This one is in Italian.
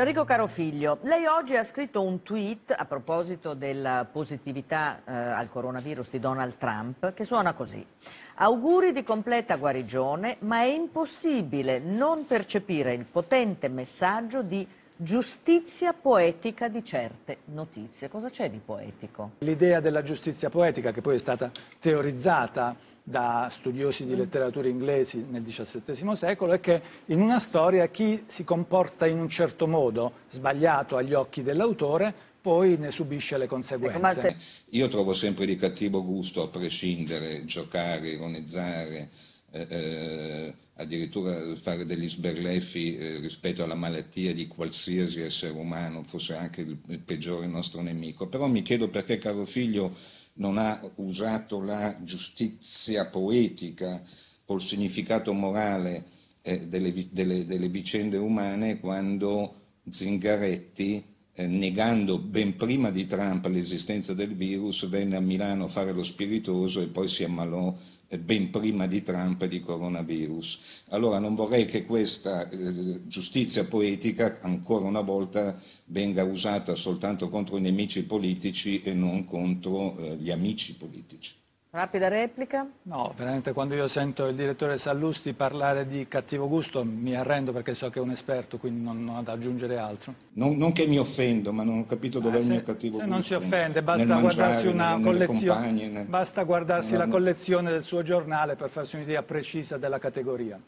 Enrico caro figlio, lei oggi ha scritto un tweet a proposito della positività eh, al coronavirus di Donald Trump che suona così. Auguri di completa guarigione, ma è impossibile non percepire il potente messaggio di Giustizia poetica di certe notizie. Cosa c'è di poetico? L'idea della giustizia poetica, che poi è stata teorizzata da studiosi di mm. letteratura inglesi nel XVII secolo, è che in una storia chi si comporta in un certo modo, sbagliato agli occhi dell'autore, poi ne subisce le conseguenze. Io trovo sempre di cattivo gusto, a prescindere, giocare, ironizzare, eh, eh, addirittura fare degli sberleffi eh, rispetto alla malattia di qualsiasi essere umano, forse anche il, il peggiore nostro nemico. Però mi chiedo perché caro figlio non ha usato la giustizia poetica col significato morale eh, delle, delle, delle vicende umane quando Zingaretti eh, negando ben prima di Trump l'esistenza del virus, venne a Milano a fare lo spiritoso e poi si ammalò eh, ben prima di Trump e di coronavirus. Allora non vorrei che questa eh, giustizia poetica ancora una volta venga usata soltanto contro i nemici politici e non contro gli amici politici. Rapida replica? No, veramente quando io sento il direttore Sallusti parlare di cattivo gusto mi arrendo perché so che è un esperto, quindi non, non ho da aggiungere altro. Non, non, che mi offendo, ma non ho capito dov'è ah, il mio cattivo se gusto. Se non si offende, basta guardarsi, mangiare, collezione, nel... basta guardarsi la collezione del suo giornale per farsi un'idea precisa della categoria.